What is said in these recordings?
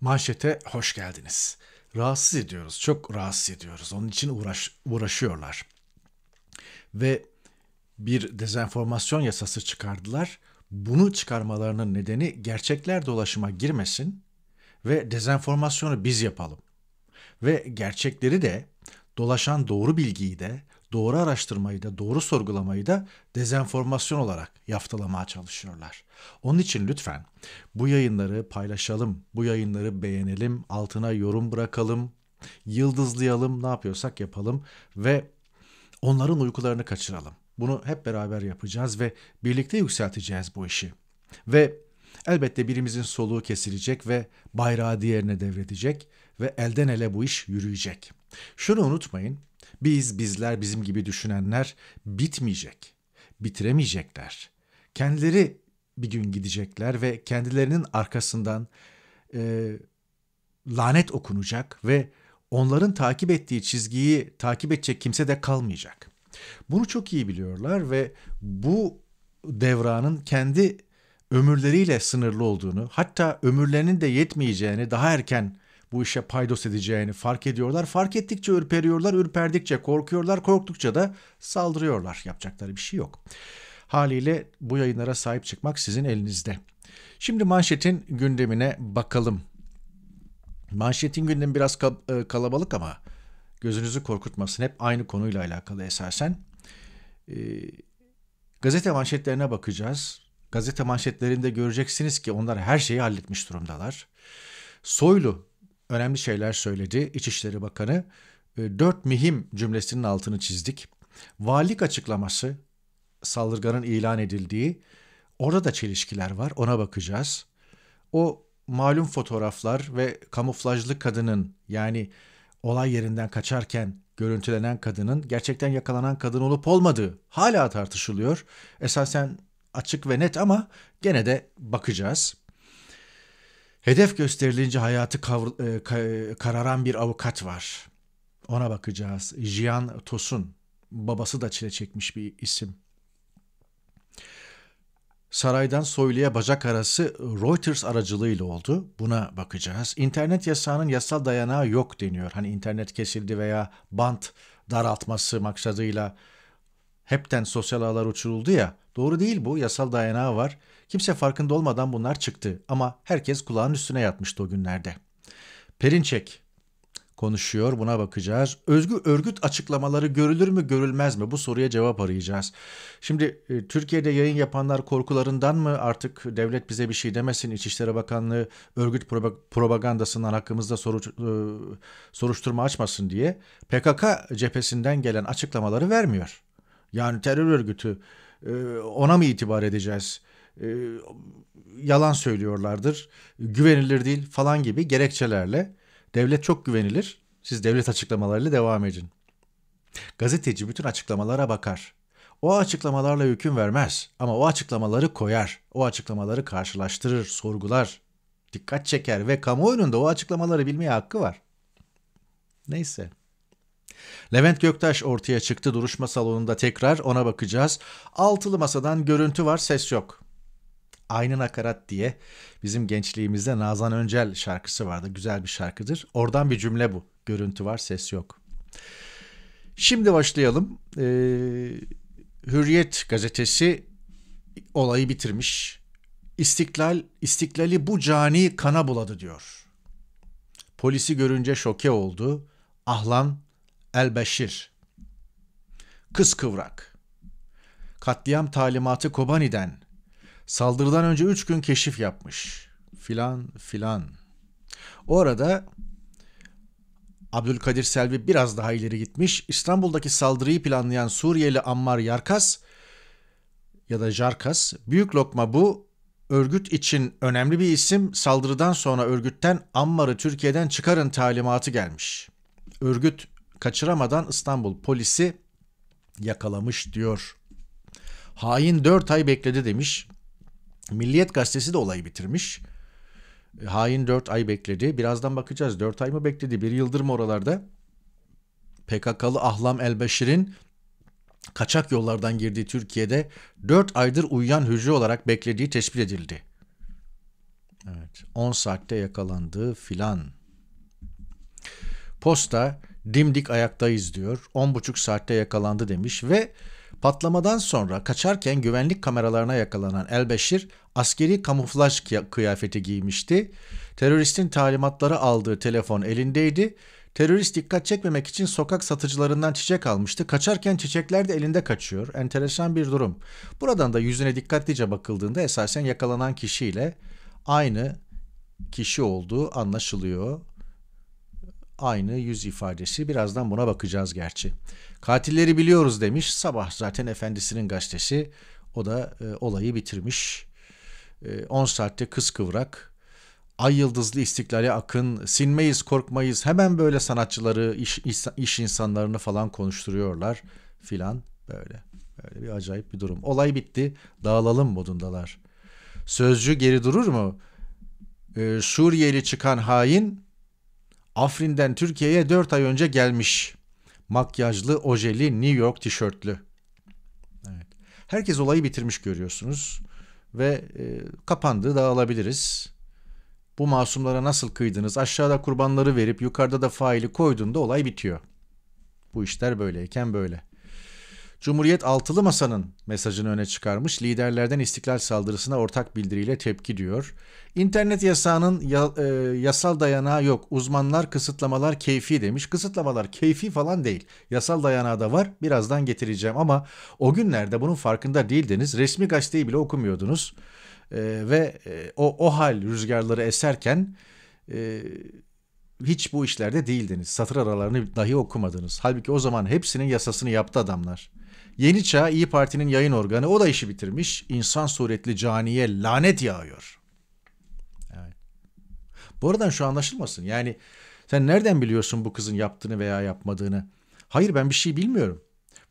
Manşete hoş geldiniz. Rahatsız ediyoruz, çok rahatsız ediyoruz. Onun için uğraş, uğraşıyorlar. Ve bir dezenformasyon yasası çıkardılar. Bunu çıkarmalarının nedeni gerçekler dolaşıma girmesin ve dezenformasyonu biz yapalım. Ve gerçekleri de dolaşan doğru bilgiyi de doğru araştırmayı da doğru sorgulamayı da dezenformasyon olarak yaftalamaya çalışıyorlar. Onun için lütfen bu yayınları paylaşalım, bu yayınları beğenelim, altına yorum bırakalım, yıldızlayalım, ne yapıyorsak yapalım ve onların uykularını kaçıralım. Bunu hep beraber yapacağız ve birlikte yükselteceğiz bu işi. Ve elbette birimizin soluğu kesilecek ve bayrağı diğerine devredecek ve elden ele bu iş yürüyecek. Şunu unutmayın, biz, bizler, bizim gibi düşünenler bitmeyecek. Bitiremeyecekler. Kendileri bir gün gidecekler ve kendilerinin arkasından e, lanet okunacak ve onların takip ettiği çizgiyi takip edecek kimse de kalmayacak. Bunu çok iyi biliyorlar ve bu devranın kendi ömürleriyle sınırlı olduğunu, hatta ömürlerinin de yetmeyeceğini daha erken bu işe paydos edeceğini fark ediyorlar. Fark ettikçe ürperiyorlar, ürperdikçe korkuyorlar, korktukça da saldırıyorlar. Yapacakları bir şey yok. Haliyle bu yayınlara sahip çıkmak sizin elinizde. Şimdi manşetin gündemine bakalım. Manşetin gündemi biraz e, kalabalık ama gözünüzü korkutmasın. Hep aynı konuyla alakalı esasen. E, gazete manşetlerine bakacağız. Gazete manşetlerinde göreceksiniz ki onlar her şeyi halletmiş durumdalar. Soylu önemli şeyler söyledi İçişleri Bakanı. Ee, dört mühim cümlesinin altını çizdik. Valilik açıklaması saldırganın ilan edildiği orada da çelişkiler var ona bakacağız. O malum fotoğraflar ve kamuflajlı kadının yani olay yerinden kaçarken görüntülenen kadının gerçekten yakalanan kadın olup olmadığı hala tartışılıyor. Esasen açık ve net ama gene de bakacağız. Hedef gösterilince hayatı kavr- e, e, kararan bir avukat var. Ona bakacağız. Jian Tosun. Babası da çile çekmiş bir isim. Saraydan soyluya bacak arası Reuters aracılığıyla oldu. Buna bakacağız. İnternet yasağının yasal dayanağı yok deniyor. Hani internet kesildi veya bant daraltması maksadıyla hepten sosyal ağlar uçuruldu ya. Doğru değil bu. Yasal dayanağı var. Kimse farkında olmadan bunlar çıktı ama herkes kulağın üstüne yatmıştı o günlerde. Perinçek konuşuyor buna bakacağız. Özgü örgüt açıklamaları görülür mü görülmez mi bu soruya cevap arayacağız. Şimdi e, Türkiye'de yayın yapanlar korkularından mı artık devlet bize bir şey demesin İçişleri Bakanlığı örgüt propagandasından hakkımızda soru, e, soruşturma açmasın diye PKK cephesinden gelen açıklamaları vermiyor. Yani terör örgütü e, ona mı itibar edeceğiz? e, yalan söylüyorlardır, güvenilir değil falan gibi gerekçelerle devlet çok güvenilir, siz devlet açıklamalarıyla devam edin. Gazeteci bütün açıklamalara bakar. O açıklamalarla hüküm vermez ama o açıklamaları koyar, o açıklamaları karşılaştırır, sorgular, dikkat çeker ve kamuoyunun da o açıklamaları bilmeye hakkı var. Neyse. Levent Göktaş ortaya çıktı duruşma salonunda tekrar ona bakacağız. Altılı masadan görüntü var ses yok. Aynı Nakarat diye bizim gençliğimizde Nazan Öncel şarkısı vardı. Güzel bir şarkıdır. Oradan bir cümle bu. Görüntü var, ses yok. Şimdi başlayalım. Ee, Hürriyet gazetesi olayı bitirmiş. İstiklal, istiklali bu cani kana buladı diyor. Polisi görünce şoke oldu. Ahlan Elbeşir. Kız kıvrak. Katliam talimatı Kobani'den. Saldırıdan önce 3 gün keşif yapmış. Filan filan. O arada Abdülkadir Selvi biraz daha ileri gitmiş. İstanbul'daki saldırıyı planlayan Suriyeli Ammar Yarkas ya da Jarkas, büyük lokma bu örgüt için önemli bir isim. Saldırıdan sonra örgütten Ammar'ı Türkiye'den çıkarın talimatı gelmiş. Örgüt kaçıramadan İstanbul polisi yakalamış diyor. Hain 4 ay bekledi demiş. Milliyet gazetesi de olayı bitirmiş. E, hain 4 ay bekledi. Birazdan bakacağız 4 ay mı bekledi? Bir yıldır mı oralarda? PKK'lı Ahlam Elbeşir'in kaçak yollardan girdiği Türkiye'de 4 aydır uyuyan hücre olarak beklediği tespit edildi. Evet, 10 saatte yakalandı filan. Posta dimdik ayaktayız diyor. 10,5 saatte yakalandı demiş ve Patlamadan sonra kaçarken güvenlik kameralarına yakalanan Elbeşir askeri kamuflaj kıyafeti giymişti. Teröristin talimatları aldığı telefon elindeydi. Terörist dikkat çekmemek için sokak satıcılarından çiçek almıştı. Kaçarken çiçekler de elinde kaçıyor. Enteresan bir durum. Buradan da yüzüne dikkatlice bakıldığında esasen yakalanan kişiyle aynı kişi olduğu anlaşılıyor aynı yüz ifadesi. Birazdan buna bakacağız gerçi. Katilleri biliyoruz demiş. Sabah zaten efendisinin gazetesi. O da e, olayı bitirmiş. E, saatte kız kıvrak. Ay yıldızlı istiklale akın, sinmeyiz korkmayız. Hemen böyle sanatçıları, iş, iş, iş insanlarını falan konuşturuyorlar filan böyle. Böyle bir acayip bir durum. Olay bitti. Dağılalım modundalar. Sözcü geri durur mu? Ee, Suriyeli çıkan hain Afrin'den Türkiye'ye 4 ay önce gelmiş. Makyajlı, ojeli, New York tişörtlü. Evet. Herkes olayı bitirmiş görüyorsunuz ve e, kapandı dağılabiliriz. Bu masumlara nasıl kıydınız? Aşağıda kurbanları verip yukarıda da faili koyduğunda olay bitiyor. Bu işler böyleyken böyle. Cumhuriyet altılı masanın mesajını öne çıkarmış. Liderlerden istiklal saldırısına ortak bildiriyle tepki diyor. İnternet yasağının ya, e, yasal dayanağı yok. Uzmanlar kısıtlamalar keyfi demiş. Kısıtlamalar keyfi falan değil. Yasal dayanağı da var. Birazdan getireceğim ama o günlerde bunun farkında değildiniz. Resmi gazeteyi bile okumuyordunuz. E, ve e, o, o hal rüzgarları eserken... E, hiç bu işlerde değildiniz. Satır aralarını dahi okumadınız. Halbuki o zaman hepsinin yasasını yaptı adamlar. Yeni Çağ İyi Parti'nin yayın organı o da işi bitirmiş. İnsan suretli caniye lanet yağıyor. Evet. Bu aradan şu anlaşılmasın. Yani sen nereden biliyorsun bu kızın yaptığını veya yapmadığını? Hayır ben bir şey bilmiyorum.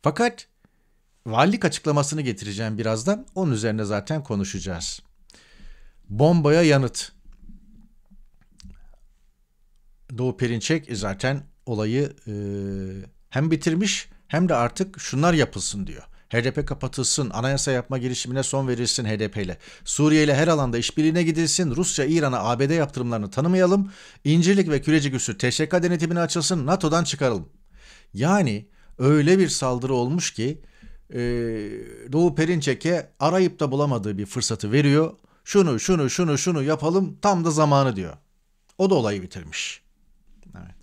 Fakat valilik açıklamasını getireceğim birazdan. Onun üzerine zaten konuşacağız. Bombaya yanıt. Doğu Perinçek zaten olayı e, hem bitirmiş hem de artık şunlar yapılsın diyor. HDP kapatılsın, anayasa yapma girişimine son verilsin HDP ile. Suriye ile her alanda işbirliğine gidilsin, Rusya, İran'a, ABD yaptırımlarını tanımayalım, İncirlik ve Kürecik üssü TŞK denetimine açılsın, NATO'dan çıkaralım. Yani öyle bir saldırı olmuş ki e, Doğu Perinçek'e arayıp da bulamadığı bir fırsatı veriyor. Şunu, şunu, şunu, şunu yapalım tam da zamanı diyor. O da olayı bitirmiş. Evet.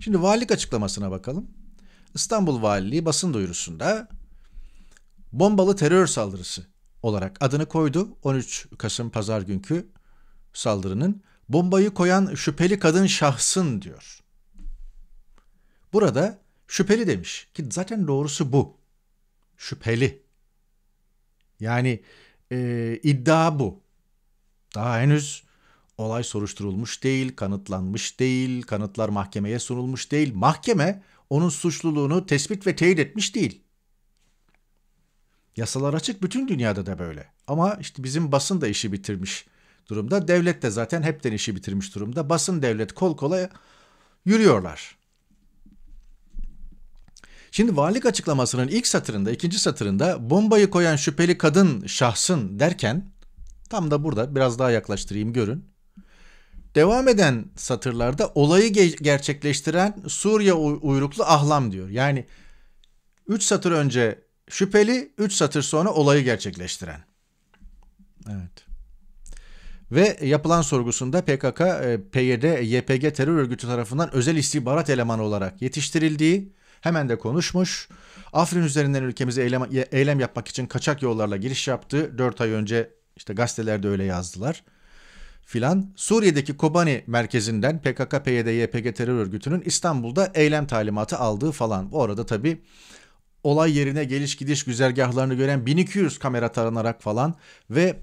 Şimdi valilik açıklamasına bakalım. İstanbul Valiliği basın duyurusunda bombalı terör saldırısı olarak adını koydu. 13 Kasım pazar günkü saldırının bombayı koyan şüpheli kadın şahsın diyor. Burada şüpheli demiş ki zaten doğrusu bu. Şüpheli. Yani e, iddia bu. Daha henüz olay soruşturulmuş değil, kanıtlanmış değil, kanıtlar mahkemeye sunulmuş değil. Mahkeme onun suçluluğunu tespit ve teyit etmiş değil. Yasalar açık bütün dünyada da böyle. Ama işte bizim basın da işi bitirmiş durumda. Devlet de zaten hepten işi bitirmiş durumda. Basın devlet kol kola yürüyorlar. Şimdi valilik açıklamasının ilk satırında, ikinci satırında bombayı koyan şüpheli kadın şahsın derken tam da burada biraz daha yaklaştırayım görün. Devam eden satırlarda olayı ge- gerçekleştiren Suriye uyruklu ahlam diyor. Yani 3 satır önce şüpheli, 3 satır sonra olayı gerçekleştiren. Evet. Ve yapılan sorgusunda PKK, e, PYD, YPG terör örgütü tarafından özel istihbarat elemanı olarak yetiştirildiği hemen de konuşmuş. Afrin üzerinden ülkemize eylem, eylem yapmak için kaçak yollarla giriş yaptığı 4 ay önce işte gazetelerde öyle yazdılar filan Suriye'deki Kobani merkezinden PKK, PYD, YPG terör örgütünün İstanbul'da eylem talimatı aldığı falan. Bu arada tabi olay yerine geliş gidiş güzergahlarını gören 1200 kamera taranarak falan ve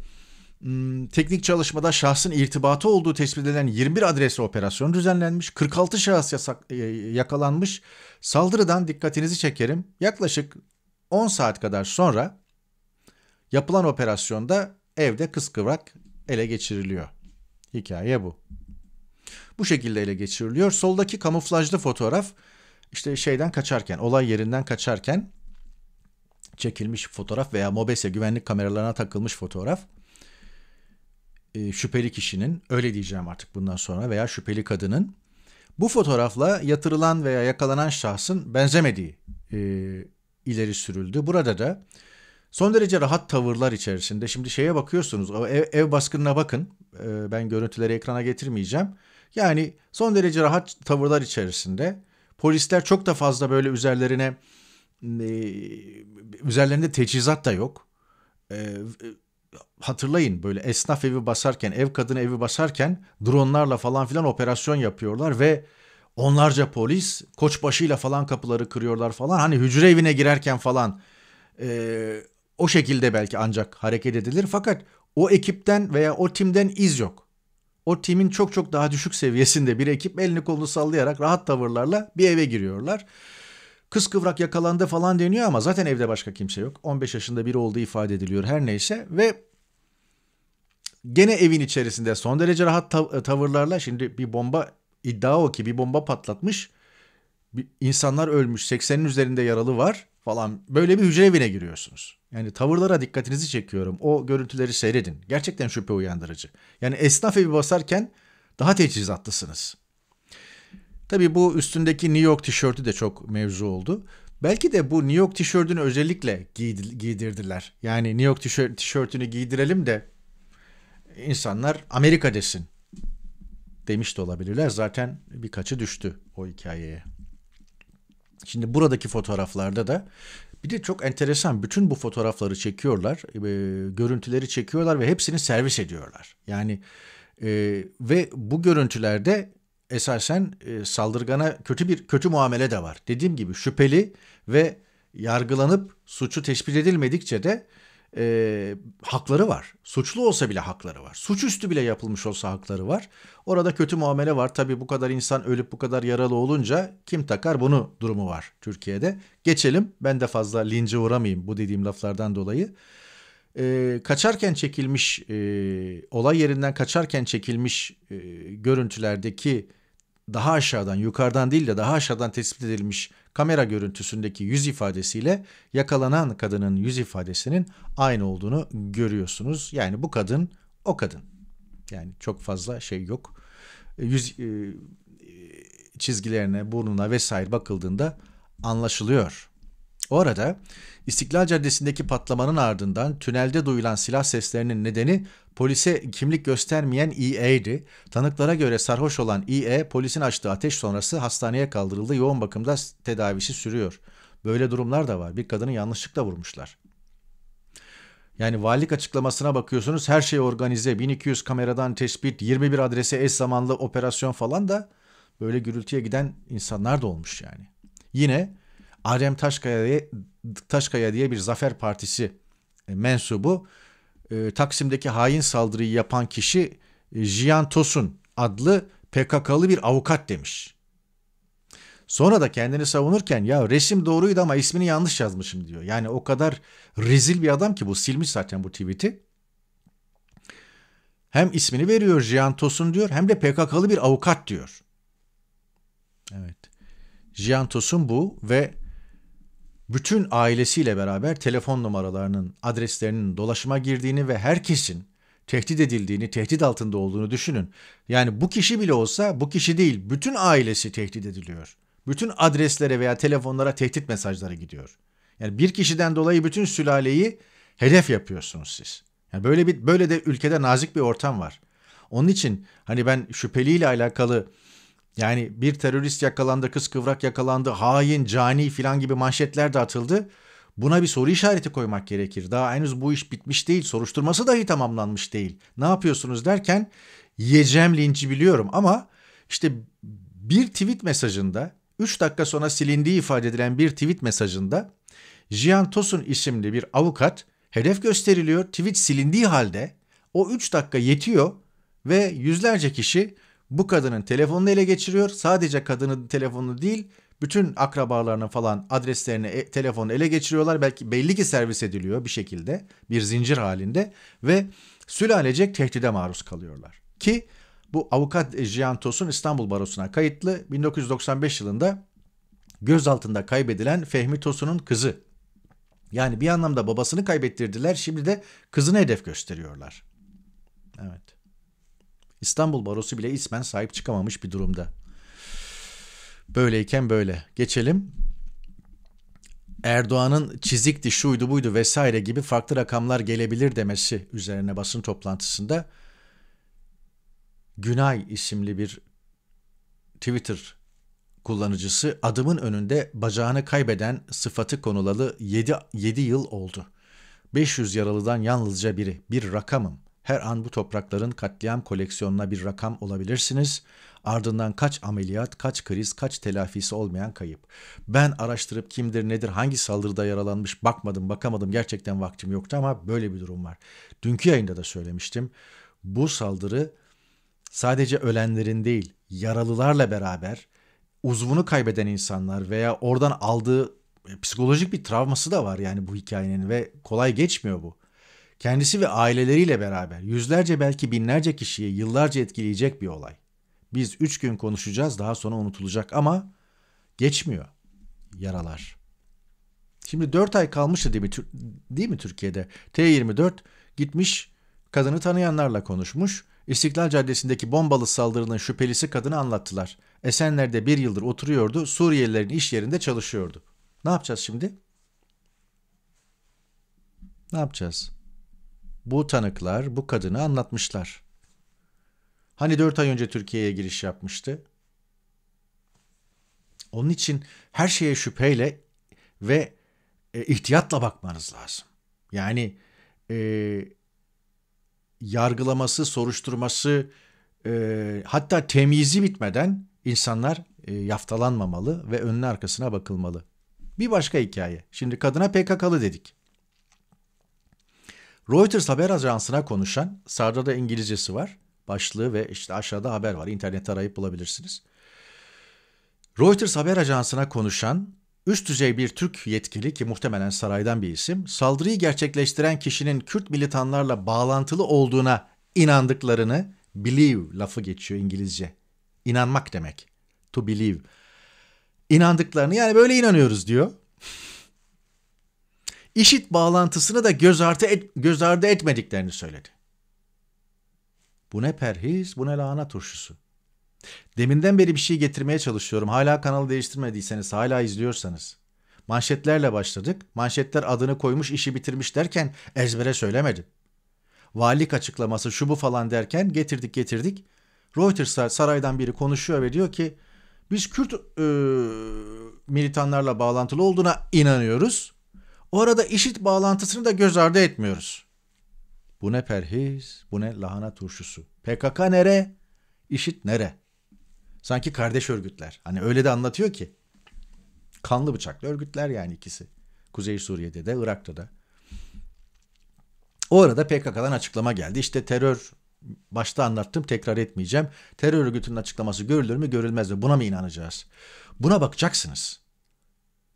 teknik çalışmada şahsın irtibatı olduğu tespit edilen 21 adrese operasyon düzenlenmiş. 46 şahıs yasak, e, yakalanmış. Saldırıdan dikkatinizi çekerim. Yaklaşık 10 saat kadar sonra yapılan operasyonda evde kıskıvrak ele geçiriliyor. Hikaye bu. Bu şekilde ele geçiriliyor. Soldaki kamuflajlı fotoğraf işte şeyden kaçarken, olay yerinden kaçarken çekilmiş fotoğraf veya MOBESE güvenlik kameralarına takılmış fotoğraf. E, şüpheli kişinin, öyle diyeceğim artık bundan sonra veya şüpheli kadının bu fotoğrafla yatırılan veya yakalanan şahsın benzemediği e, ileri sürüldü. Burada da Son derece rahat tavırlar içerisinde. Şimdi şeye bakıyorsunuz ev, ev baskınına bakın. Ee, ben görüntüleri ekrana getirmeyeceğim. Yani son derece rahat tavırlar içerisinde. Polisler çok da fazla böyle üzerlerine e, üzerlerinde teçhizat da yok. Ee, hatırlayın böyle esnaf evi basarken, ev kadını evi basarken dronlarla falan filan operasyon yapıyorlar ve onlarca polis koçbaşıyla falan kapıları kırıyorlar falan. Hani hücre evine girerken falan ee, o şekilde belki ancak hareket edilir fakat o ekipten veya o timden iz yok. O timin çok çok daha düşük seviyesinde bir ekip elini kolunu sallayarak rahat tavırlarla bir eve giriyorlar. Kız kıvrak yakalandı falan deniyor ama zaten evde başka kimse yok. 15 yaşında biri olduğu ifade ediliyor her neyse ve gene evin içerisinde son derece rahat tav- e, tavırlarla şimdi bir bomba iddia o ki bir bomba patlatmış. Bir, insanlar ölmüş 80'in üzerinde yaralı var falan böyle bir hücre evine giriyorsunuz. Yani tavırlara dikkatinizi çekiyorum. O görüntüleri seyredin. Gerçekten şüphe uyandırıcı. Yani esnaf evi basarken daha teçhizatlısınız. Tabii bu üstündeki New York tişörtü de çok mevzu oldu. Belki de bu New York tişörtünü özellikle giydirdiler. Yani New York tişörtünü giydirelim de insanlar Amerika desin demiş de olabilirler. Zaten birkaçı düştü o hikayeye. Şimdi buradaki fotoğraflarda da bir de çok enteresan bütün bu fotoğrafları çekiyorlar, e, görüntüleri çekiyorlar ve hepsini servis ediyorlar. Yani e, ve bu görüntülerde esasen e, saldırgana kötü bir kötü muamele de var. Dediğim gibi şüpheli ve yargılanıp suçu tespit edilmedikçe de e, hakları var. Suçlu olsa bile hakları var. Suçüstü bile yapılmış olsa hakları var. Orada kötü muamele var. Tabi bu kadar insan ölüp bu kadar yaralı olunca kim takar bunu durumu var Türkiye'de. Geçelim ben de fazla lince uğramayayım bu dediğim laflardan dolayı. E, kaçarken çekilmiş e, olay yerinden kaçarken çekilmiş e, görüntülerdeki daha aşağıdan yukarıdan değil de daha aşağıdan tespit edilmiş kamera görüntüsündeki yüz ifadesiyle yakalanan kadının yüz ifadesinin aynı olduğunu görüyorsunuz. Yani bu kadın o kadın. Yani çok fazla şey yok. E, yüz e, e, çizgilerine, burnuna vesaire bakıldığında anlaşılıyor. O arada İstiklal Caddesi'ndeki patlamanın ardından tünelde duyulan silah seslerinin nedeni polise kimlik göstermeyen EA'di. Tanıklara göre sarhoş olan EA polisin açtığı ateş sonrası hastaneye kaldırıldı. Yoğun bakımda tedavisi sürüyor. Böyle durumlar da var. Bir kadını yanlışlıkla vurmuşlar. Yani valilik açıklamasına bakıyorsunuz her şey organize 1200 kameradan tespit 21 adrese eş zamanlı operasyon falan da böyle gürültüye giden insanlar da olmuş yani. Yine Adem Taşkaya diye, Taşkaya diye bir Zafer Partisi e, mensubu e, Taksim'deki hain saldırıyı yapan kişi e, Jiyan Tosun adlı PKK'lı bir avukat demiş. Sonra da kendini savunurken ya resim doğruydu ama ismini yanlış yazmışım diyor. Yani o kadar rezil bir adam ki bu silmiş zaten bu tweet'i. Hem ismini veriyor Jiyan Tosun diyor hem de PKK'lı bir avukat diyor. Evet. Jiyan Tosun bu ve bütün ailesiyle beraber telefon numaralarının, adreslerinin dolaşıma girdiğini ve herkesin tehdit edildiğini, tehdit altında olduğunu düşünün. Yani bu kişi bile olsa bu kişi değil, bütün ailesi tehdit ediliyor. Bütün adreslere veya telefonlara tehdit mesajları gidiyor. Yani bir kişiden dolayı bütün sülaleyi hedef yapıyorsunuz siz. Yani böyle bir böyle de ülkede nazik bir ortam var. Onun için hani ben şüpheliyle alakalı yani bir terörist yakalandı, kız kıvrak yakalandı, hain, cani filan gibi manşetler de atıldı. Buna bir soru işareti koymak gerekir. Daha henüz bu iş bitmiş değil, soruşturması dahi tamamlanmış değil. Ne yapıyorsunuz derken yiyeceğim linci biliyorum ama işte bir tweet mesajında 3 dakika sonra silindiği ifade edilen bir tweet mesajında Jian Tosun isimli bir avukat hedef gösteriliyor. Tweet silindiği halde o 3 dakika yetiyor ve yüzlerce kişi bu kadının telefonunu ele geçiriyor. Sadece kadının telefonunu değil bütün akrabalarının falan adreslerini, e, telefonu ele geçiriyorlar. Belki belli ki servis ediliyor bir şekilde bir zincir halinde ve sülalecek tehdide maruz kalıyorlar. Ki bu avukat Jiantos'un İstanbul Barosu'na kayıtlı 1995 yılında gözaltında kaybedilen Fehmi Tosun'un kızı. Yani bir anlamda babasını kaybettirdiler şimdi de kızını hedef gösteriyorlar. Evet. İstanbul Barosu bile ismen sahip çıkamamış bir durumda. Böyleyken böyle. Geçelim. Erdoğan'ın çizikti, şuydu, buydu vesaire gibi farklı rakamlar gelebilir demesi üzerine basın toplantısında Günay isimli bir Twitter kullanıcısı adımın önünde bacağını kaybeden sıfatı konulalı 7, 7 yıl oldu. 500 yaralıdan yalnızca biri, bir rakamım. Her an bu toprakların katliam koleksiyonuna bir rakam olabilirsiniz. Ardından kaç ameliyat, kaç kriz, kaç telafisi olmayan kayıp. Ben araştırıp kimdir nedir, hangi saldırıda yaralanmış bakmadım, bakamadım. Gerçekten vaktim yoktu ama böyle bir durum var. Dünkü yayında da söylemiştim. Bu saldırı sadece ölenlerin değil, yaralılarla beraber uzvunu kaybeden insanlar veya oradan aldığı psikolojik bir travması da var yani bu hikayenin ve kolay geçmiyor bu. Kendisi ve aileleriyle beraber yüzlerce belki binlerce kişiyi yıllarca etkileyecek bir olay. Biz üç gün konuşacağız daha sonra unutulacak ama geçmiyor yaralar. Şimdi dört ay kalmıştı değil mi, değil mi Türkiye'de? T24 gitmiş kadını tanıyanlarla konuşmuş. İstiklal Caddesi'ndeki bombalı saldırının şüphelisi kadını anlattılar. Esenler'de bir yıldır oturuyordu, Suriyelilerin iş yerinde çalışıyordu. Ne yapacağız şimdi? Ne yapacağız? bu tanıklar bu kadını anlatmışlar. Hani dört ay önce Türkiye'ye giriş yapmıştı? Onun için her şeye şüpheyle ve e, ihtiyatla bakmanız lazım. Yani e, yargılaması, soruşturması, e, hatta temyizi bitmeden insanlar e, yaftalanmamalı ve önüne arkasına bakılmalı. Bir başka hikaye. Şimdi kadına PKK'lı dedik. Reuters haber ajansına konuşan, sağda da İngilizcesi var, başlığı ve işte aşağıda haber var. İnternette arayıp bulabilirsiniz. Reuters haber ajansına konuşan üst düzey bir Türk yetkili ki muhtemelen saraydan bir isim, saldırıyı gerçekleştiren kişinin Kürt militanlarla bağlantılı olduğuna inandıklarını believe lafı geçiyor İngilizce. İnanmak demek. To believe. İnandıklarını yani böyle inanıyoruz diyor işit bağlantısını da göz ardı, et, göz ardı etmediklerini söyledi. Bu ne perhiz, bu ne lahana turşusu. Deminden beri bir şey getirmeye çalışıyorum. Hala kanalı değiştirmediyseniz, hala izliyorsanız. Manşetlerle başladık. Manşetler adını koymuş, işi bitirmiş derken ezbere söylemedi. Valilik açıklaması şu bu falan derken getirdik getirdik. Reuters saraydan biri konuşuyor ve diyor ki biz Kürt e, militanlarla bağlantılı olduğuna inanıyoruz. Orada işit bağlantısını da göz ardı etmiyoruz. Bu ne perhiz, bu ne lahana turşusu. PKK nere, işit nere? Sanki kardeş örgütler. Hani öyle de anlatıyor ki. Kanlı bıçaklı örgütler yani ikisi. Kuzey Suriye'de de, Irak'ta da. O arada PKK'dan açıklama geldi. İşte terör başta anlattım tekrar etmeyeceğim. Terör örgütünün açıklaması görülür mü görülmez mi buna mı inanacağız? Buna bakacaksınız.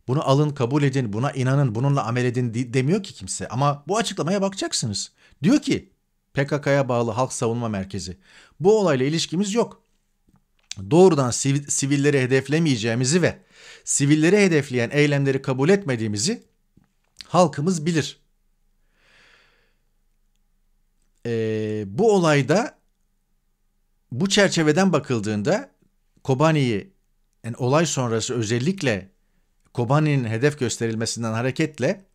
Bunu alın, kabul edin, buna inanın, bununla amel edin demiyor ki kimse. Ama bu açıklamaya bakacaksınız. Diyor ki PKK'ya bağlı Halk Savunma Merkezi. Bu olayla ilişkimiz yok. Doğrudan siv sivilleri hedeflemeyeceğimizi ve sivilleri hedefleyen eylemleri kabul etmediğimizi halkımız bilir. Ee, bu olayda bu çerçeveden bakıldığında Kobani'yi yani olay sonrası özellikle Kobani'nin hedef gösterilmesinden hareketle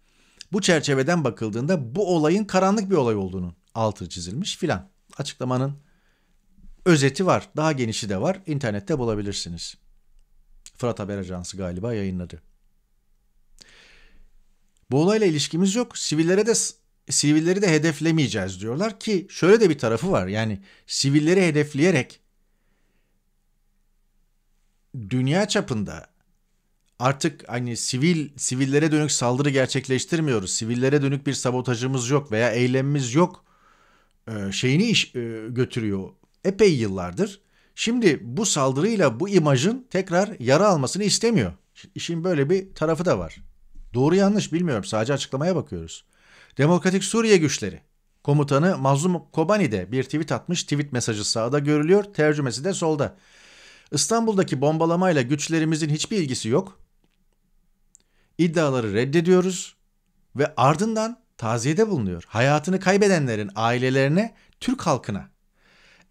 bu çerçeveden bakıldığında bu olayın karanlık bir olay olduğunu altı çizilmiş filan. Açıklamanın özeti var. Daha genişi de var. İnternette bulabilirsiniz. Fırat Haber Ajansı galiba yayınladı. Bu olayla ilişkimiz yok. Sivillere de sivilleri de hedeflemeyeceğiz diyorlar ki şöyle de bir tarafı var. Yani sivilleri hedefleyerek dünya çapında artık hani sivil sivillere dönük saldırı gerçekleştirmiyoruz. Sivillere dönük bir sabotajımız yok veya eylemimiz yok. E, şeyini iş e, götürüyor epey yıllardır. Şimdi bu saldırıyla bu imajın tekrar yara almasını istemiyor. İşin böyle bir tarafı da var. Doğru yanlış bilmiyorum. Sadece açıklamaya bakıyoruz. Demokratik Suriye güçleri komutanı Mazlum Kobani de bir tweet atmış. Tweet mesajı sağda görülüyor. Tercümesi de solda. İstanbul'daki bombalamayla güçlerimizin hiçbir ilgisi yok iddiaları reddediyoruz ve ardından taziyede bulunuyor. Hayatını kaybedenlerin ailelerine, Türk halkına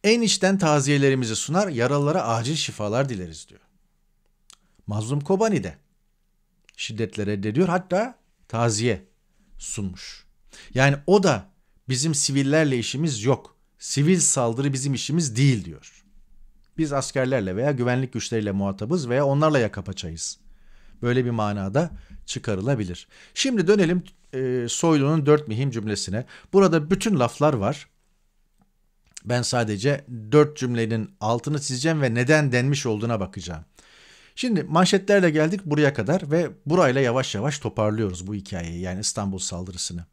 en içten taziyelerimizi sunar, yaralılara acil şifalar dileriz diyor. Mazlum Kobani de şiddetle reddediyor hatta taziye sunmuş. Yani o da bizim sivillerle işimiz yok. Sivil saldırı bizim işimiz değil diyor. Biz askerlerle veya güvenlik güçleriyle muhatabız veya onlarla yaka böyle bir manada çıkarılabilir. Şimdi dönelim e, Soylu'nun dört mühim cümlesine. Burada bütün laflar var. Ben sadece dört cümlenin altını çizeceğim ve neden denmiş olduğuna bakacağım. Şimdi manşetlerle geldik buraya kadar ve burayla yavaş yavaş toparlıyoruz bu hikayeyi yani İstanbul saldırısını.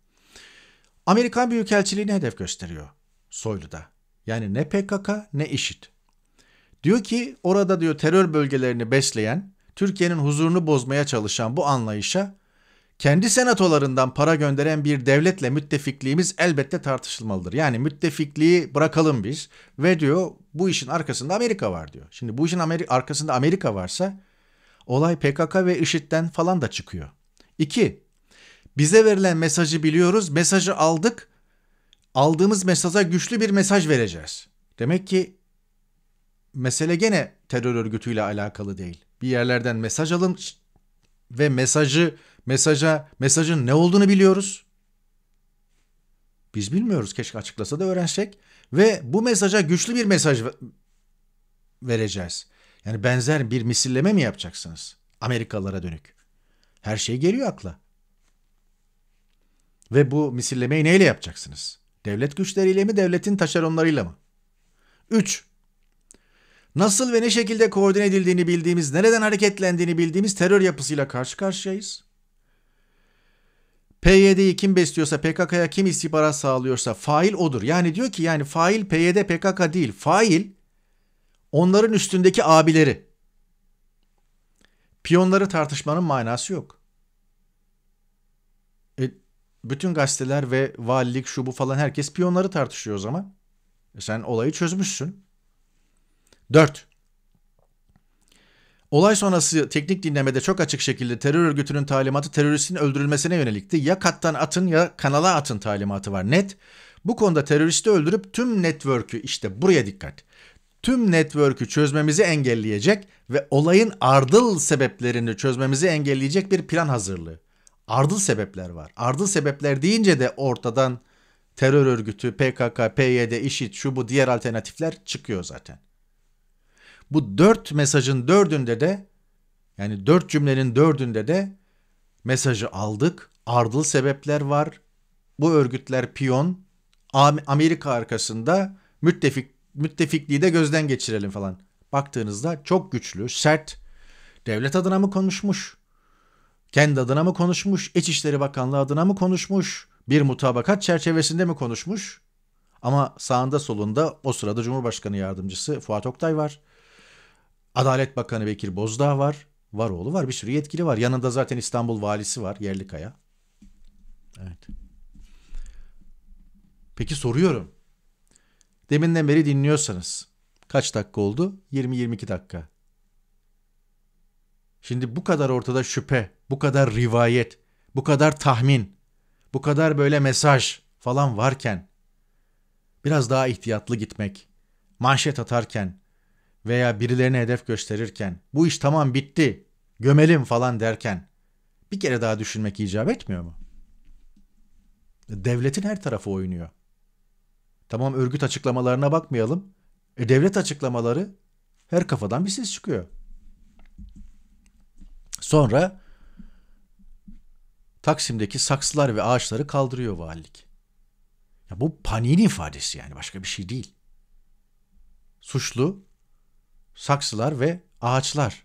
Amerikan büyükelçiliğine hedef gösteriyor Soylu'da. Yani ne PKK ne IŞİD. Diyor ki orada diyor terör bölgelerini besleyen Türkiye'nin huzurunu bozmaya çalışan bu anlayışa kendi senatolarından para gönderen bir devletle müttefikliğimiz elbette tartışılmalıdır. Yani müttefikliği bırakalım biz ve diyor bu işin arkasında Amerika var diyor. Şimdi bu işin Amerika, arkasında Amerika varsa olay PKK ve IŞİD'den falan da çıkıyor. İki, bize verilen mesajı biliyoruz, mesajı aldık, aldığımız mesaja güçlü bir mesaj vereceğiz. Demek ki mesele gene terör örgütüyle alakalı değil bir yerlerden mesaj alın ve mesajı mesaja mesajın ne olduğunu biliyoruz. Biz bilmiyoruz. Keşke açıklasa da öğrensek ve bu mesaja güçlü bir mesaj vereceğiz. Yani benzer bir misilleme mi yapacaksınız Amerikalılara dönük? Her şey geliyor akla. Ve bu misillemeyi neyle yapacaksınız? Devlet güçleriyle mi, devletin taşeronlarıyla mı? 3 nasıl ve ne şekilde koordine edildiğini bildiğimiz, nereden hareketlendiğini bildiğimiz terör yapısıyla karşı karşıyayız. PYD'yi kim besliyorsa, PKK'ya kim istihbarat sağlıyorsa fail odur. Yani diyor ki yani fail PYD PKK değil. Fail onların üstündeki abileri. Piyonları tartışmanın manası yok. E, bütün gazeteler ve valilik şu bu falan herkes piyonları tartışıyor o zaman. E sen olayı çözmüşsün. 4. Olay sonrası teknik dinlemede çok açık şekilde terör örgütünün talimatı teröristin öldürülmesine yönelikti. Ya kattan atın ya kanala atın talimatı var net. Bu konuda teröristi öldürüp tüm network'ü işte buraya dikkat. Tüm network'ü çözmemizi engelleyecek ve olayın ardıl sebeplerini çözmemizi engelleyecek bir plan hazırlığı. Ardıl sebepler var. Ardıl sebepler deyince de ortadan terör örgütü, PKK, PYD, IŞİD, şu bu diğer alternatifler çıkıyor zaten bu dört mesajın dördünde de yani dört cümlenin dördünde de mesajı aldık. Ardıl sebepler var. Bu örgütler piyon. Amerika arkasında müttefik müttefikliği de gözden geçirelim falan. Baktığınızda çok güçlü, sert. Devlet adına mı konuşmuş? Kendi adına mı konuşmuş? İçişleri Bakanlığı adına mı konuşmuş? Bir mutabakat çerçevesinde mi konuşmuş? Ama sağında solunda o sırada Cumhurbaşkanı yardımcısı Fuat Oktay var. Adalet Bakanı Bekir Bozdağ var. Varoğlu var. Bir sürü yetkili var. Yanında zaten İstanbul valisi var. Yerlikaya. Evet. Peki soruyorum. Deminden beri dinliyorsanız kaç dakika oldu? 20-22 dakika. Şimdi bu kadar ortada şüphe, bu kadar rivayet, bu kadar tahmin, bu kadar böyle mesaj falan varken biraz daha ihtiyatlı gitmek, manşet atarken, veya birilerine hedef gösterirken, bu iş tamam bitti, gömelim falan derken bir kere daha düşünmek icap etmiyor mu? Devletin her tarafı oynuyor. Tamam örgüt açıklamalarına bakmayalım. E devlet açıklamaları her kafadan bir ses çıkıyor. Sonra Taksim'deki saksılar ve ağaçları kaldırıyor valilik. Ya bu paniğin ifadesi yani başka bir şey değil. Suçlu saksılar ve ağaçlar.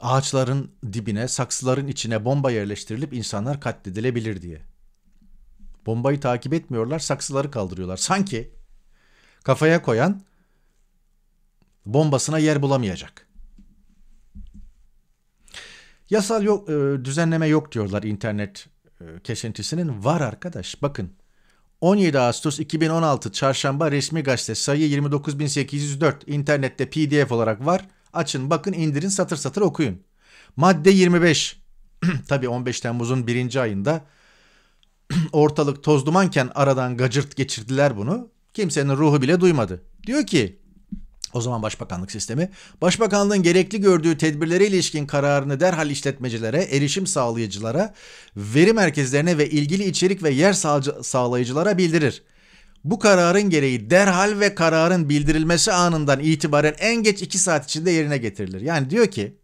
Ağaçların dibine, saksıların içine bomba yerleştirilip insanlar katledilebilir diye. Bombayı takip etmiyorlar, saksıları kaldırıyorlar. Sanki kafaya koyan bombasına yer bulamayacak. Yasal yok, e, düzenleme yok diyorlar internet e, kesintisinin. Var arkadaş bakın 17 Ağustos 2016 Çarşamba resmi gazete sayı 29804 internette pdf olarak var. Açın bakın indirin satır satır okuyun. Madde 25 tabi 15 Temmuz'un birinci ayında ortalık toz dumanken aradan gacırt geçirdiler bunu. Kimsenin ruhu bile duymadı. Diyor ki o zaman başbakanlık sistemi, başbakanlığın gerekli gördüğü tedbirlere ilişkin kararını derhal işletmecilere, erişim sağlayıcılara, veri merkezlerine ve ilgili içerik ve yer sağlayıcılara bildirir. Bu kararın gereği derhal ve kararın bildirilmesi anından itibaren en geç 2 saat içinde yerine getirilir. Yani diyor ki,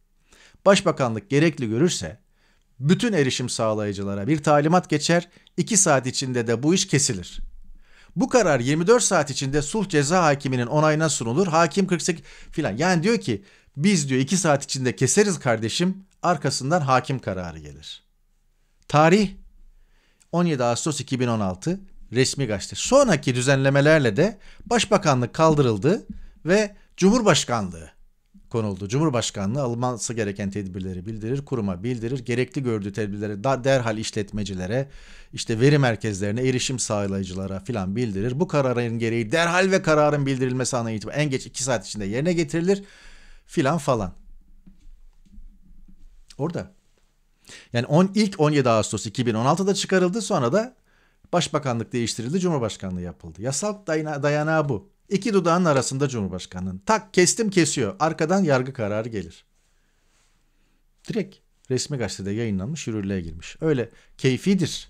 başbakanlık gerekli görürse bütün erişim sağlayıcılara bir talimat geçer, 2 saat içinde de bu iş kesilir.'' Bu karar 24 saat içinde sulh ceza hakiminin onayına sunulur. Hakim 48 filan. Yani diyor ki biz diyor 2 saat içinde keseriz kardeşim. Arkasından hakim kararı gelir. Tarih 17 Ağustos 2016 resmi gazete. Sonraki düzenlemelerle de başbakanlık kaldırıldı ve Cumhurbaşkanlığı konuldu. Cumhurbaşkanlığı alınması gereken tedbirleri bildirir, kuruma bildirir. Gerekli gördüğü tedbirleri da derhal işletmecilere, işte veri merkezlerine, erişim sağlayıcılara filan bildirir. Bu kararın gereği derhal ve kararın bildirilmesi ana itibariyle en geç 2 saat içinde yerine getirilir filan falan. Orada. Yani on, ilk 17 Ağustos 2016'da çıkarıldı sonra da Başbakanlık değiştirildi, Cumhurbaşkanlığı yapıldı. Yasal dayana, dayanağı bu. İki dudağın arasında Cumhurbaşkanı'nın. Tak kestim kesiyor. Arkadan yargı kararı gelir. Direkt resmi gazetede yayınlanmış yürürlüğe girmiş. Öyle keyfidir.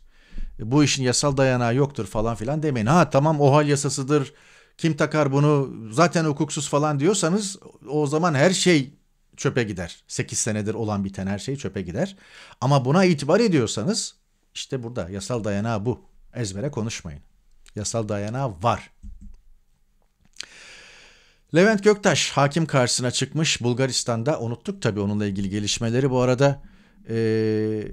E, bu işin yasal dayanağı yoktur falan filan demeyin. Ha tamam OHAL yasasıdır. Kim takar bunu zaten hukuksuz falan diyorsanız o zaman her şey çöpe gider. 8 senedir olan biten her şey çöpe gider. Ama buna itibar ediyorsanız işte burada yasal dayanağı bu. Ezbere konuşmayın. Yasal dayanağı var. Levent Göktaş hakim karşısına çıkmış Bulgaristan'da unuttuk tabii onunla ilgili gelişmeleri bu arada e,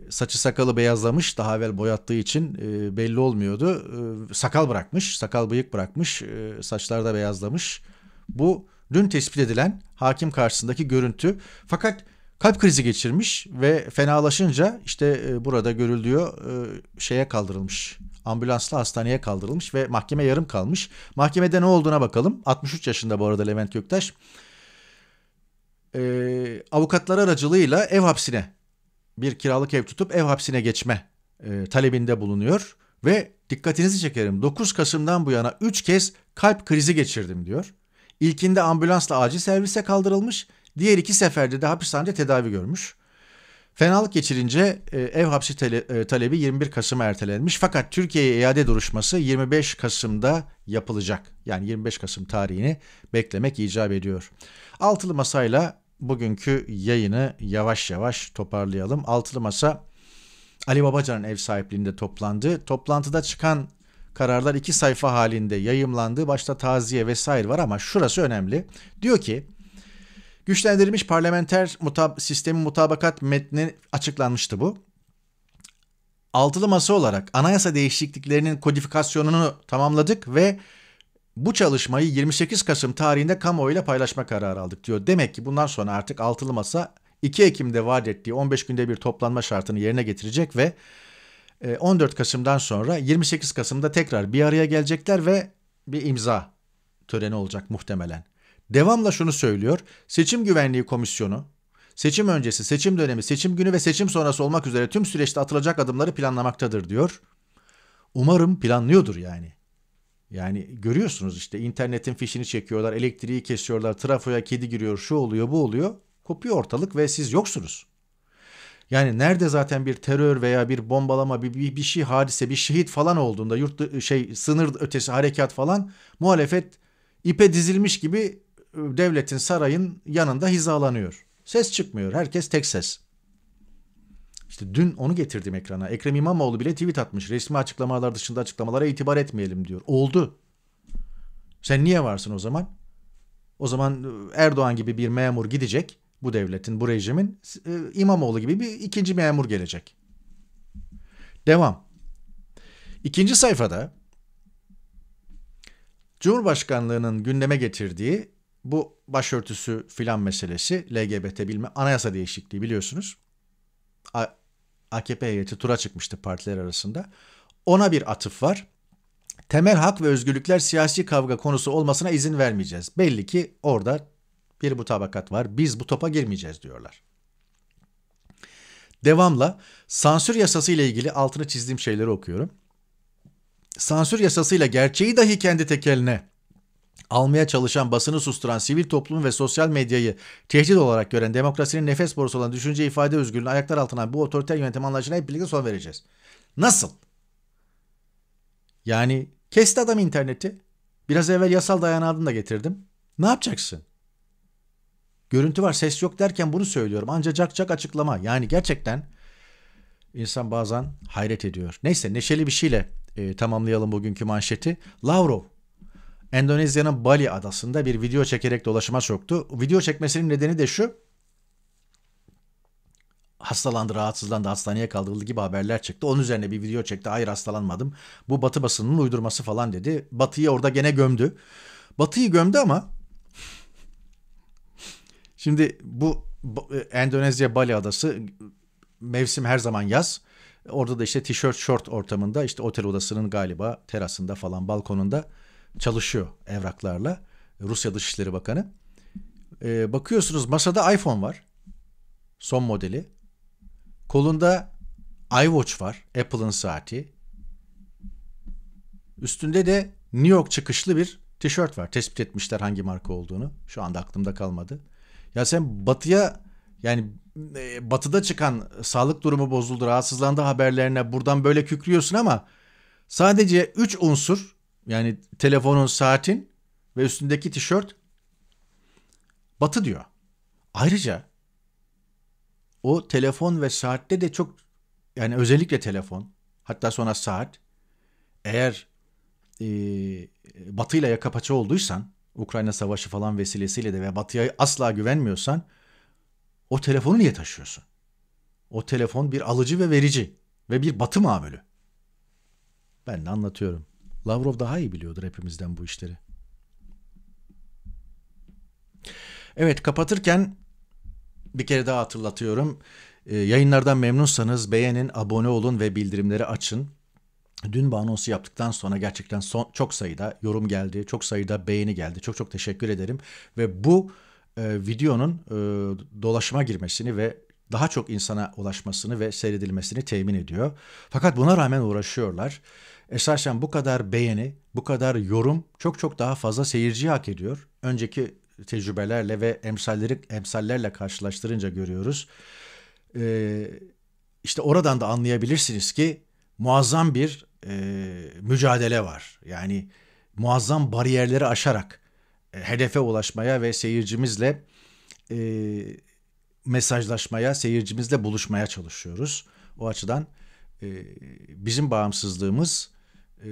saçı sakalı beyazlamış daha evvel boyattığı için e, belli olmuyordu e, sakal bırakmış sakal bıyık bırakmış e, saçlar da beyazlamış bu dün tespit edilen hakim karşısındaki görüntü fakat kalp krizi geçirmiş ve fenalaşınca işte e, burada görüldüğü e, şeye kaldırılmış ambulansla hastaneye kaldırılmış ve mahkeme yarım kalmış. Mahkemede ne olduğuna bakalım. 63 yaşında bu arada Levent Göktaş. Ee, avukatlar aracılığıyla ev hapsine bir kiralık ev tutup ev hapsine geçme e, talebinde bulunuyor. Ve dikkatinizi çekerim 9 Kasım'dan bu yana 3 kez kalp krizi geçirdim diyor. İlkinde ambulansla acil servise kaldırılmış. Diğer iki seferde de hapishanede tedavi görmüş. Fenalık geçirince e, ev hapsi e, talebi 21 Kasım'a ertelenmiş. Fakat Türkiye'ye iade duruşması 25 Kasım'da yapılacak. Yani 25 Kasım tarihini beklemek icap ediyor. Altılı Masa'yla bugünkü yayını yavaş yavaş toparlayalım. Altılı Masa Ali Babacan'ın ev sahipliğinde toplandı. Toplantıda çıkan kararlar iki sayfa halinde yayımlandı. Başta taziye vesaire var ama şurası önemli. Diyor ki Güçlendirilmiş parlamenter mutab sistemi mutabakat metni açıklanmıştı bu. Altılı masa olarak anayasa değişikliklerinin kodifikasyonunu tamamladık ve bu çalışmayı 28 Kasım tarihinde kamuoyuyla paylaşma kararı aldık diyor. Demek ki bundan sonra artık altılı masa 2 Ekim'de vaat ettiği 15 günde bir toplanma şartını yerine getirecek ve 14 e, Kasım'dan sonra 28 Kasım'da tekrar bir araya gelecekler ve bir imza töreni olacak muhtemelen. Devamla şunu söylüyor. Seçim Güvenliği Komisyonu seçim öncesi, seçim dönemi, seçim günü ve seçim sonrası olmak üzere tüm süreçte atılacak adımları planlamaktadır diyor. Umarım planlıyordur yani. Yani görüyorsunuz işte internetin fişini çekiyorlar, elektriği kesiyorlar, trafoya kedi giriyor, şu oluyor, bu oluyor. Kopuyor ortalık ve siz yoksunuz. Yani nerede zaten bir terör veya bir bombalama, bir, bir, bir şey hadise, bir şehit falan olduğunda yurt şey sınır ötesi harekat falan muhalefet ipe dizilmiş gibi devletin sarayın yanında hizalanıyor. Ses çıkmıyor. Herkes tek ses. İşte dün onu getirdim ekrana. Ekrem İmamoğlu bile tweet atmış. Resmi açıklamalar dışında açıklamalara itibar etmeyelim diyor. Oldu. Sen niye varsın o zaman? O zaman e, Erdoğan gibi bir memur gidecek bu devletin, bu rejimin. E, İmamoğlu gibi bir ikinci memur gelecek. Devam. İkinci sayfada Cumhurbaşkanlığının gündeme getirdiği bu başörtüsü filan meselesi LGBT bilme anayasa değişikliği biliyorsunuz. A AKP heyeti tura çıkmıştı partiler arasında. Ona bir atıf var. Temel hak ve özgürlükler siyasi kavga konusu olmasına izin vermeyeceğiz. Belli ki orada bir bu tabakat var. Biz bu topa girmeyeceğiz diyorlar. Devamla sansür yasası ile ilgili altını çizdiğim şeyleri okuyorum. Sansür yasasıyla gerçeği dahi kendi tekeline almaya çalışan basını susturan sivil toplum ve sosyal medyayı tehdit olarak gören demokrasinin nefes borusu olan düşünce ifade özgürlüğünü ayaklar altına bu otoriter yönetim anlayışına hep birlikte son vereceğiz. Nasıl? Yani kesti adam interneti. Biraz evvel yasal dayanağını da getirdim. Ne yapacaksın? Görüntü var ses yok derken bunu söylüyorum. Anca cak cak açıklama. Yani gerçekten insan bazen hayret ediyor. Neyse neşeli bir şeyle e, tamamlayalım bugünkü manşeti. Lavrov Endonezya'nın Bali adasında bir video çekerek dolaşıma soktu. Video çekmesinin nedeni de şu. Hastalandı, rahatsızlandı, hastaneye kaldırıldı gibi haberler çıktı. Onun üzerine bir video çekti. Hayır hastalanmadım. Bu batı basınının uydurması falan dedi. Batıyı orada gene gömdü. Batıyı gömdü ama şimdi bu Endonezya Bali adası mevsim her zaman yaz. Orada da işte tişört şort ortamında işte otel odasının galiba terasında falan balkonunda çalışıyor evraklarla. Rusya Dışişleri Bakanı. Ee, bakıyorsunuz masada iPhone var. Son modeli. Kolunda iWatch var. Apple'ın saati. Üstünde de New York çıkışlı bir tişört var. Tespit etmişler hangi marka olduğunu. Şu anda aklımda kalmadı. Ya sen batıya yani e, batıda çıkan sağlık durumu bozuldu, rahatsızlandı haberlerine buradan böyle kükrüyorsun ama sadece 3 unsur yani telefonun saatin ve üstündeki tişört batı diyor. Ayrıca o telefon ve saatte de çok yani özellikle telefon hatta sonra saat eğer e, batıyla yaka paça olduysan Ukrayna savaşı falan vesilesiyle de ve batıya asla güvenmiyorsan o telefonu niye taşıyorsun? O telefon bir alıcı ve verici ve bir batı mamülü. Ben de anlatıyorum. Lavrov daha iyi biliyordur hepimizden bu işleri. Evet kapatırken bir kere daha hatırlatıyorum. Ee, yayınlardan memnunsanız beğenin, abone olun ve bildirimleri açın. Dün bu yaptıktan sonra gerçekten son, çok sayıda yorum geldi, çok sayıda beğeni geldi. Çok çok teşekkür ederim. Ve bu e, videonun e, dolaşıma girmesini ve daha çok insana ulaşmasını ve seyredilmesini temin ediyor. Fakat buna rağmen uğraşıyorlar. Esasen bu kadar beğeni, bu kadar yorum çok çok daha fazla seyirci hak ediyor. Önceki tecrübelerle ve emsalleri, emsallerle karşılaştırınca görüyoruz. Ee, işte oradan da anlayabilirsiniz ki muazzam bir e, mücadele var. Yani muazzam bariyerleri aşarak e, hedefe ulaşmaya ve seyircimizle e, mesajlaşmaya, seyircimizle buluşmaya çalışıyoruz. O açıdan e, bizim bağımsızlığımız e,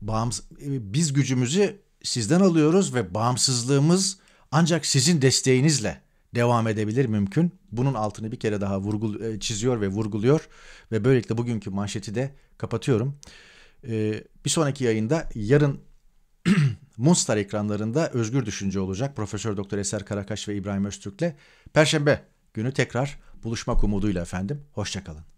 bağımsız, e, biz gücümüzü sizden alıyoruz ve bağımsızlığımız ancak sizin desteğinizle devam edebilir mümkün. Bunun altını bir kere daha vurgul e, çiziyor ve vurguluyor ve böylelikle bugünkü manşeti de kapatıyorum. E, bir sonraki yayında yarın Munstar ekranlarında Özgür Düşünce olacak. Profesör Doktor Eser Karakaş ve İbrahim Öztürk'le Perşembe günü tekrar buluşmak umuduyla efendim. Hoşçakalın.